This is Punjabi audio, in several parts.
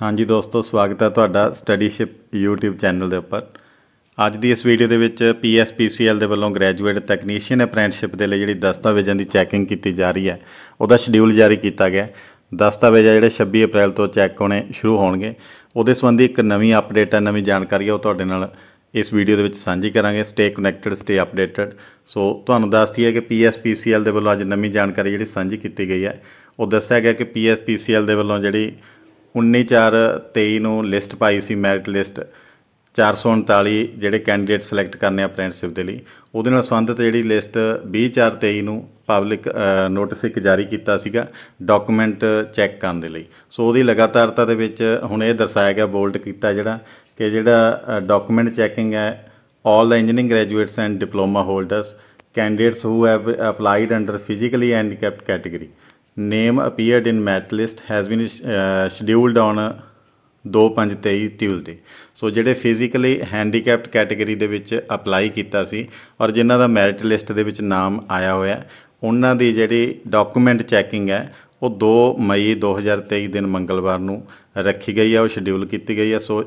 ਹਾਂਜੀ ਦੋਸਤੋ ਸਵਾਗਤ ਹੈ ਤੁਹਾਡਾ ਸਟੱਡੀਸ਼ਿਪ YouTube ਚੈਨਲ ਦੇ ਉੱਪਰ ਅੱਜ ਦੀ ਇਸ ਵੀਡੀਓ ਦੇ ਵਿੱਚ PSPCL ਦੇ ਵੱਲੋਂ ਗ੍ਰੈਜੂਏਟ ਟੈਕਨੀਸ਼ੀਅਨ ਅਪ੍ਰੈਂਟਿਸਿਪ ਦੇ ਲਈ ਜਿਹੜੀ ਦਸਤਾਵੇਜ਼ਾਂ ਦੀ ਚੈਕਿੰਗ ਕੀਤੀ ਜਾ ਰਹੀ ਹੈ ਉਹਦਾ ਸ਼ਡਿਊਲ ਜਾਰੀ ਕੀਤਾ ਗਿਆ ਦਸਤਾਵੇਜ਼ ਜਿਹੜੇ 26 ਅਪ੍ਰੈਲ ਤੋਂ ਚੈੱਕ ਹੋਣੇ ਸ਼ੁਰੂ ਹੋਣਗੇ ਉਹਦੇ ਸੰਬੰਧੀ ਇੱਕ ਨਵੀਂ ਅਪਡੇਟ ਹੈ ਨਵੀਂ ਜਾਣਕਾਰੀ ਹੈ ਉਹ ਤੁਹਾਡੇ ਨਾਲ ਇਸ ਵੀਡੀਓ ਦੇ ਵਿੱਚ ਸਾਂਝੀ ਕਰਾਂਗੇ stay connected stay updated so ਤੁਹਾਨੂੰ ਦੱਸਦੀ ਹੈ ਕਿ ਪੀਐਸਪੀਸੀਐਲ ਦੇ ਵੱਲੋਂ ਅੱਜ ਨਵੀਂ ਜਾਣਕਾਰੀ ਜਿਹੜੀ ਸਾਂਝੀ ਕੀਤੀ ਗਈ ਹੈ ਉਹ ਦੱਸਿਆ ਗਿਆ ਕਿ ਪੀਐਸਪੀਸੀਐਲ ਦੇ ਵੱਲੋਂ ਜਿਹੜੀ 19 23 ਨੂੰ ਲਿਸਟ ਪਾਈ ਸੀ ਮੈਰਿਟ ਲਿਸਟ 439 ਜਿਹੜੇ ਕੈਂਡੀਡੇਟ ਸਿਲੈਕਟ ਕਰਨੇ ਆ ਅਪ੍ਰੈਂਟਿਸਸ਼ਿਪ ਦੇ ਲਈ ਉਹਦੇ ਨਾਲ ਸੰਬੰਧਿਤ ਜਿਹੜੀ ਲਿਸਟ 2423 ਨੂੰ ਪਬਲਿਕ ਨੋਟਿਸ ਇੱਕ ਜਾਰੀ ਕੀਤਾ ਸੀਗਾ ਡਾਕੂਮੈਂਟ ਚੈੱਕ ਕਰਨ ਦੇ ਲਈ ਸੋ ਉਹਦੀ ਲਗਾਤਾਰਤਾ ਦੇ ਵਿੱਚ ਹੁਣ ਇਹ ਦਰਸਾਇਆ ਗਿਆ ਬੋਲਡ ਕੀਤਾ ਜਿਹੜਾ ਕਿ ਜਿਹੜਾ ਡਾਕੂਮੈਂਟ ਚੈਕਿੰਗ ਹੈ all the engineering graduates and diploma holders candidates who have applied under physically handicapped category name appeared in merit list has been scheduled on 2523 Tuesday so ਜਿਹੜੇ ਫਿਜ਼ੀਕਲੀ ਹੈਂਡੀਕੈਪਡ ਕੈਟਾਗਰੀ ਦੇ ਵਿੱਚ ਅਪਲਾਈ ਕੀਤਾ ਸੀ ਔਰ ਜਿਨ੍ਹਾਂ ਦਾ ਮੈਰਿਟ ਲਿਸਟ ਦੇ ਵਿੱਚ ਨਾਮ ਆਇਆ ਹੋਇਆ ਉਹਨਾਂ ਦੀ ਜਿਹੜੀ ਡਾਕੂਮੈਂਟ ਚੈਕਿੰਗ ਹੈ ਉਹ 2 ਮਈ 2023 ਦਿਨ ਮੰਗਲਵਾਰ ਨੂੰ ਰੱਖੀ ਗਈ ਹੈ ਉਹ ਸ਼ਡਿਊਲ ਕੀਤੀ ਗਈ ਹੈ ਸੋ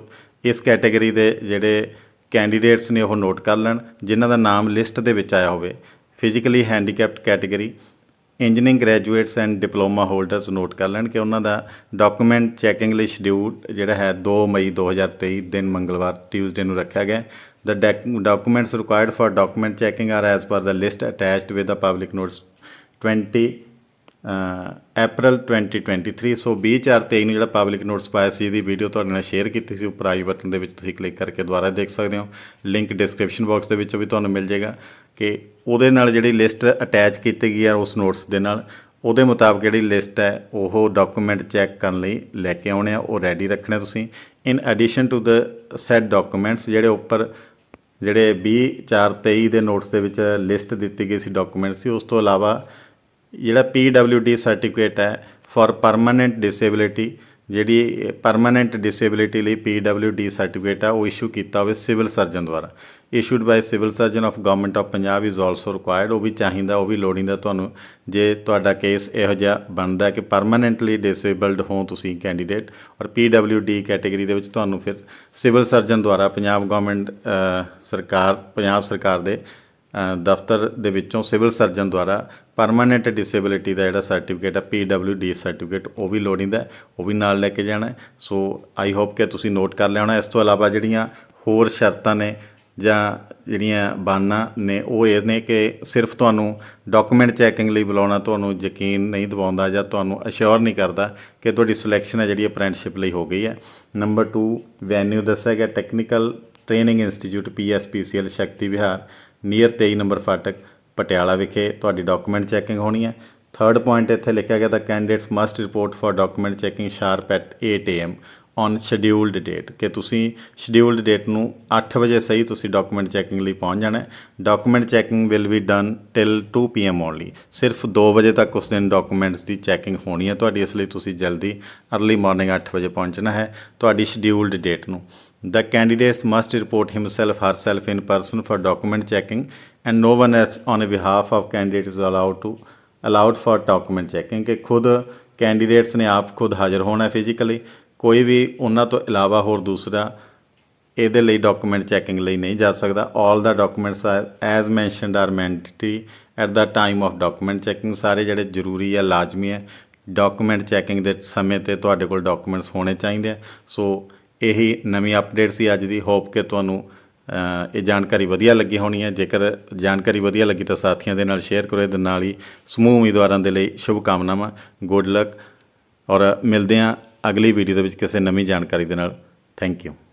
ਇਸ ਕੈਟਾਗਰੀ ਦੇ ਜਿਹੜੇ ਕੈਂਡੀਡੇਟਸ ਨੇ ਉਹ ਨੋਟ ਕਰ ਲੈਣ ਜਿਨ੍ਹਾਂ ਦਾ ਨਾਮ ਲਿਸਟ ਦੇ ਵਿੱਚ ਆਇਆ ਹੋਵੇ physically handicapped category engineering graduates and diploma holders note ਕਰ ਲੈਣ ਕਿ ਉਹਨਾਂ ਦਾ ਡਾਕੂਮੈਂਟ ਚੈਕਿੰਗ ਲਈ ਸ਼ਡਿਊਲ ਜਿਹੜਾ ਹੈ 2 ਮਈ 2023 ਦਿਨ ਮੰਗਲਵਾਰ ਟਿਊਜ਼ਡੇ ਨੂੰ ਰੱਖਿਆ ਗਿਆ the documents required for document checking are as per the list attached with the public notice 20 ਅਪ੍ਰੈਲ 2023 ਸੋ 20 4 23 ਨੂੰ ਜਿਹੜਾ ਪਬਲਿਕ ਨੋਟਿਸ ਪਾਇਆ ਸੀ ਇਹਦੀ ਵੀਡੀਓ ਤੁਹਾਡੇ ਨਾਲ ਸ਼ੇਅਰ ਕੀਤੀ ਸੀ ਉੱਪਰ ਆਈ ਬਟਨ ਦੇ ਵਿੱਚ ਤੁਸੀਂ ਕਲਿੱਕ ਕਰਕੇ ਦੁਬਾਰਾ ਦੇਖ ਸਕਦੇ ਹੋ ਲਿੰਕ ਡਿਸਕ੍ਰਿਪਸ਼ਨ ਬਾਕਸ ਦੇ ਵਿੱਚ ਵੀ ਤੁਹਾਨੂੰ ਮਿਲ ਜਾਏਗਾ ਕਿ ਉਹਦੇ ਨਾਲ ਜਿਹੜੀ ਲਿਸਟ ਅਟੈਚ ਕੀਤੀ ਗਈ ਹੈ ਉਸ ਨੋਟਿਸ ਦੇ ਨਾਲ ਉਹਦੇ ਮੁਤਾਬਕ ਜਿਹੜੀ ਲਿਸਟ ਹੈ ਉਹ ਡਾਕੂਮੈਂਟ ਚੈੱਕ ਕਰਨ ਲਈ ਲੈ ਕੇ ਆਉਣੇ ਆ ਉਹ ਰੈਡੀ ਰੱਖਣੇ ਤੁਸੀਂ in addition to the set documents ਜਿਹੜੇ ਉੱਪਰ ਜਿਹੜੇ 2423 4 23 ਦੇ ਨੋਟਿਸ ਦੇ ਵਿੱਚ ਲਿਸਟ ਦਿੱਤੀ ਗਈ ਸੀ ਡਾਕੂਮੈਂਟ ਸੀ ਉਸ ਤੋਂ ਇਲਾਵਾ ਜਿਹੜਾ PWD ਸਰਟੀਫਿਕੇਟ ਹੈ ਫॉर ਪਰਮਨੈਂਟ ਡਿਸੇਬਿਲਟੀ ਜਿਹੜੀ ਪਰਮਨੈਂਟ ਡਿਸੇਬਿਲਟੀ ਲਈ PWD ਸਰਟੀਫਿਕੇਟ ਆ ਉਹ ਇਸ਼ੂ ਕੀਤਾ ਹੋਵੇ ਸਿਵਲ ਸਰਜਨ ਦੁਆਰਾ issued by civil surgeon of government of Punjab is also required ਉਹ ਵੀ ਚਾਹੀਦਾ ਉਹ ਵੀ ਲੋੜੀਂਦਾ ਤੁਹਾਨੂੰ ਜੇ ਤੁਹਾਡਾ ਕੇਸ ਇਹੋ ਜਿਹਾ ਬਣਦਾ ਕਿ ਪਰਮਨੈਂਟਲੀ ਡਿਸੇਬਲਡ ਹੋ ਤੁਸੀਂ ਕੈਂਡੀਡੇਟ ਔਰ PWD ਕੈਟਾਗਰੀ ਦੇ ਵਿੱਚ ਤੁਹਾਨੂੰ ਫਿਰ ਸਿਵਲ ਸਰਜਨ ਦੁਆਰਾ ਪੰਜਾਬ ਗਵਰਨਮੈਂਟ ਸਰਕਾਰ ਪੰਜਾਬ ਸਰਕਾਰ ਦੇ ਦਫ਼ਤਰ ਦੇ ਵਿੱਚੋਂ ਸਿਵਲ ਸਰਜਨ ਦੁਆਰਾ ਪਰਮਨੈਂਟ ਡਿਸੇਬਿਲਿਟੀ ਦਾ ਜਿਹੜਾ ਸਰਟੀਫਿਕੇਟ ਹੈ PWD ਸਰਟੀਫਿਕੇਟ ਉਹ ਵੀ ਲੋੜੀਂਦਾ ਉਹ ਵੀ ਨਾਲ ਲੈ ਕੇ ਜਾਣਾ ਸੋ ਆਈ ਹੋਪ ਕਿ ਤੁਸੀਂ ਨੋਟ ਕਰ ਲਿਆ ਹੋਣਾ ਇਸ ਤੋਂ ਇਲਾਵਾ ਜਿਹੜੀਆਂ ਹੋਰ ਸ਼ਰਤਾਂ ਨੇ ਜਾਂ ਜਿਹੜੀਆਂ ਬਾਨਾ ਨੇ ਉਹ ਇਹ ਨੇ ਕਿ ਸਿਰਫ ਤੁਹਾਨੂੰ ਡਾਕੂਮੈਂਟ ਚੈਕਿੰਗ ਲਈ ਬੁਲਾਉਣਾ ਤੁਹਾਨੂੰ ਯਕੀਨ ਨਹੀਂ ਦਿਵਾਉਂਦਾ ਜਾਂ ਤੁਹਾਨੂੰ ਅਸ਼ੋਰ ਨਹੀਂ ਕਰਦਾ ਕਿ ਤੁਹਾਡੀ ਸਿਲੈਕਸ਼ਨ ਹੈ ਜਿਹੜੀ ਅਪ੍ਰੈਂਟਿਸਸ਼ਿਪ ਲਈ ਹੋ ਗਈ ਹੈ ਨੰਬਰ 2 ਵੈਨਿਊ ਦੱਸਿਆ ਗਿਆ technical training institute PSPCL Shakti Vihar near 23 number ਫਾਟਕ ਪਟਿਆਲਾ ਵਿਖੇ ਤੁਹਾਡੀ ਡਾਕੂਮੈਂਟ ਚੈਕਿੰਗ ਹੋਣੀ ਹੈ ਥਰਡ ਪੁਆਇੰਟ ਇੱਥੇ ਲਿਖਿਆ ਗਿਆ ਤਾਂ candidates must report for document checking sharp at 8 am on scheduled date ਕਿ ਤੁਸੀਂ ਸ਼ਡਿਊਲਡ ਡੇਟ ਨੂੰ 8 ਵਜੇ ਸਹੀ ਤੁਸੀਂ ਡਾਕੂਮੈਂਟ ਚੈਕਿੰਗ ਲਈ ਪਹੁੰਚ ਜਾਣਾ ਹੈ document checking will be done till 2 PM only ਸਿਰਫ 2 ਵਜੇ ਤੱਕ ਉਸ ਦਿਨ ਡਾਕੂਮੈਂਟਸ ਦੀ ਚੈਕਿੰਗ ਹੋਣੀ ਹੈ ਤੁਹਾਡੀ ਇਸ ਲਈ ਤੁਸੀਂ ਜਲਦੀ अर्ਲੀ ਮਾਰਨਿੰਗ 8 ਵਜੇ ਪਹੁੰਚਣਾ ਹੈ ਤੁਹਾਡੀ ਸ਼ਡਿਊਲਡ ਡੇਟ ਨੂੰ The candidates must report himself herself in person for document checking and no one else on behalf of candidates is allowed to allowed for document checking ਕਿ ਖੁਦ ਕੈਂਡੀਡੇਟਸ ਨੇ ਆਪ ਖੁਦ ਹਾਜ਼ਰ ਹੋਣਾ ਫਿਜ਼ੀਕਲੀ ਕੋਈ ਵੀ ਉਹਨਾਂ ਤੋਂ ਇਲਾਵਾ ਹੋਰ ਦੂਸਰਾ ਇਹਦੇ ਲਈ ਡਾਕੂਮੈਂਟ ਚੈਕਿੰਗ ਲਈ ਨਹੀਂ ਜਾ ਸਕਦਾ ਆਲ ਦਾ ਡਾਕੂਮੈਂਟਸ ਆ as mentioned are mandatory at the time of document checking ਸਾਰੇ ਜਿਹੜੇ ਜ਼ਰੂਰੀ ਆ ਲਾਜ਼ਮੀ ਹੈ ਡਾਕੂਮੈਂਟ ਚੈਕਿੰਗ ਦੇ ਸਮੇਂ ਤੇ ਤੁਹਾਡੇ ਕੋਲ ਡਾਕੂਮੈਂਟਸ ਹੋਣੇ ਚਾਹੀਦੇ ਆ ਸੋ ਇਹੀ ਨਵੀਂ ਅਪਡੇਟ ਸੀ ਅੱਜ ਦੀ ਹੋਪ ਕਿ ਤੁਹਾਨੂੰ ਇਹ ਜਾਣਕਾਰੀ ਵਧੀਆ ਲੱਗੀ ਹੋਣੀ ਹੈ ਜੇਕਰ ਜਾਣਕਾਰੀ ਵਧੀਆ ਲੱਗੀ ਤਾਂ ਸਾਥੀਆਂ ਦੇ ਨਾਲ ਸ਼ੇਅਰ ਕਰੋ ਇਹਦੇ ਨਾਲ ਹੀ ਸਮੂਹ ਉਮੀਦਵਾਰਾਂ ਦੇ ਲਈ ਸ਼ੁਭ ਕਾਮਨਾਵਾਂ ਗੁੱਡ ਲੱਕ ਔਰ ਮਿਲਦੇ ਆਂ ਅਗਲੀ ਵੀਡੀਓ ਦੇ ਵਿੱਚ ਕਿਸੇ ਨਵੀਂ ਜਾਣਕਾਰੀ ਦੇ ਨਾਲ ਥੈਂਕ ਯੂ